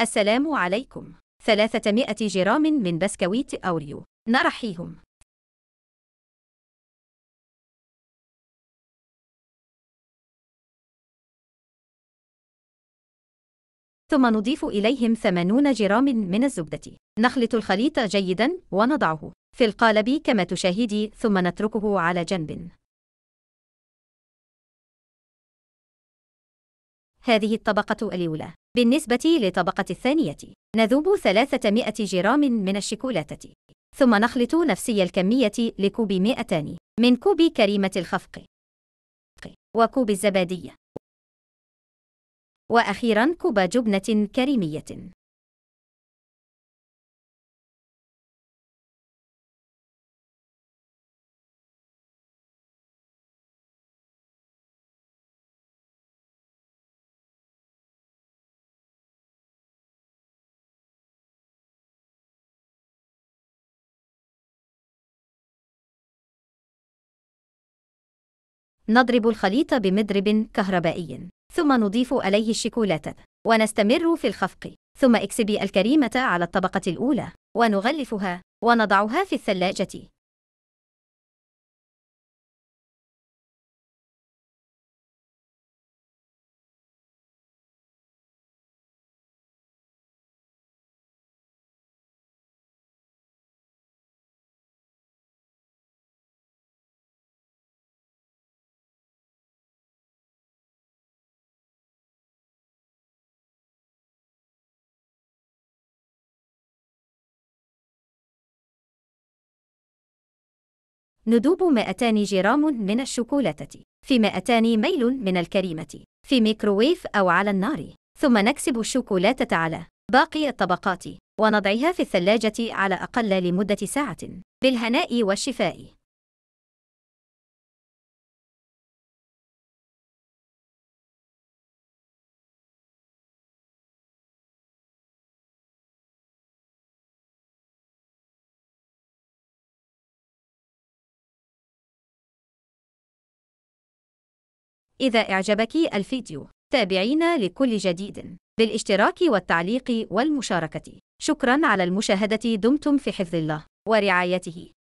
السلام عليكم 300 جرام من بسكويت أوريو نرحيهم ثم نضيف إليهم 80 جرام من الزبدة نخلط الخليط جيدا ونضعه في القالب كما تشاهدي ثم نتركه على جنب هذه الطبقة الأولى بالنسبة للطبقة الثانية نذوب 300 جرام من الشوكولاتة ثم نخلط نفسي الكمية لكوب 200 من كوب كريمة الخفق وكوب الزبادية وأخيرا كوب جبنة كريمية نضرب الخليط بمضرب كهربائي ثم نضيف إليه الشوكولاتة ونستمر في الخفق ثم اكسبي الكريمة على الطبقة الأولى ونغلفها ونضعها في الثلاجة ندوب 200 جرام من الشوكولاتة في 200 ميل من الكريمة في ميكروويف أو على النار ثم نكسب الشوكولاتة على باقي الطبقات ونضعها في الثلاجة على أقل لمدة ساعة بالهناء والشفاء إذا أعجبك الفيديو تابعينا لكل جديد بالاشتراك والتعليق والمشاركة شكرا على المشاهدة دمتم في حفظ الله ورعايته